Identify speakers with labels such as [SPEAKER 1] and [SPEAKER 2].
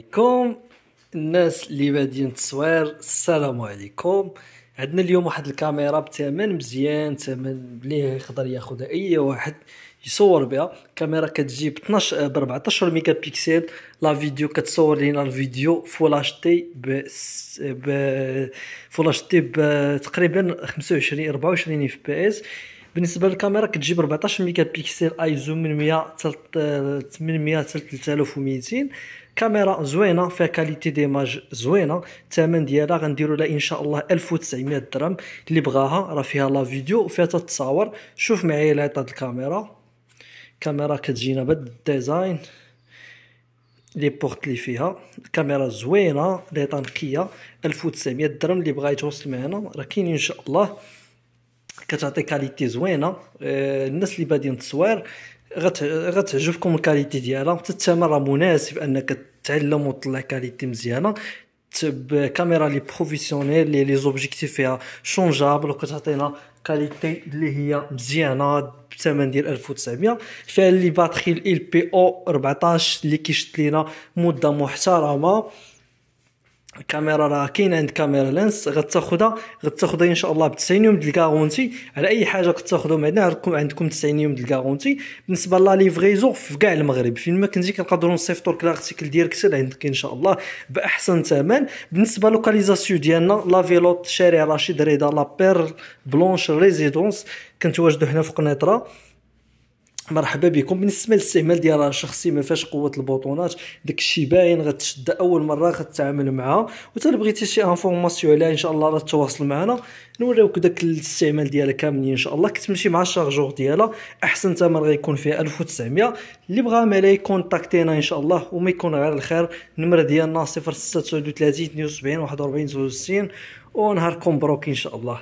[SPEAKER 1] عليكم الناس اللي بادين التصوير السلام عليكم عندنا اليوم واحد الكاميرا بثمن مزيان ثمن اللي يقدر ياخذها اي واحد يصور بها كاميرا كتجي ب 12 ب 14 ميجا بيكسل لا فيديو كتصور لينا الفيديو فول اتش تي ب ب فول اتش تي تقريبا 25 24 اف بي اس بالنسبه للكاميرا كتجيب 14 ميجا بيكسل زوم من 100 حتى 800 حتى 3200 كاميرا زوينه فيها كاليتي ديماج زوينه الثمن ديالها غنديروا لها ان شاء الله 1900 درهم اللي بغاها راه فيها لا فيديو وفيها التصاور شوف معايا هاد الكاميرا كاميرا كتجينا بهذا الديزاين لي بورت لي فيها الكاميرا زوينه لي طنقيه 1900 درهم اللي بغا يتوصل معنا راه كاين ان شاء الله كتعطي كاليتي زوينه آه، الناس اللي بادين التصوير غتعجبكم الكاليتي ديالها حتى الثمن راه مناسب انك تعلم وتطلع كاليتي مزيانه بكاميرا لي بروفيسيونيل لي لي زوبجيكتيف فيها شونجابل وكتعطينا كاليتي اللي هي مزيانه بثمن ديال 1900 فيها لي باتري ال بي او 14 اللي كيشد لينا مده محترمه كاميرا راه كاين عند كاميرا لينس غتاخذها غتاخذها ان شاء الله ب 90 يوم ديال الكارونتي على اي حاجه كتاخذهم عندنا عندكم عندكم 90 يوم ديال الكارونتي بالنسبه لا ليفريزو في كاع المغرب فين ما كنتي كنقدروا نصيفطوا لك لاغتيكل ديالك حتى عندك ان شاء الله باحسن ثمن بالنسبه لوكاليزاسيون ديالنا لا فيلوت شارع رشيد رضا لا بير بلونش ريزيدونس كنتواجدوا حنا في قنيطره مرحبا بكم بالنسبه للاستعمال ديالها الشخصي ما فيهاش قوه البطونات داك الشيء باين غتشد اول مره غتتعامل معها وتا بغيتي شي انفورماسيون عليها ان شاء الله راه تواصل معنا نوريوك داك الاستعمال ديالها كاملين ان شاء الله كتمشي مع الشارجور ديالها احسن ثمن غيكون فيها 1900 اللي بغا مالها كونتاكتينا ان شاء الله وما يكون غير الخير النمره ديالنا 0639 72 41 62 ونهاركم مبروك ان شاء الله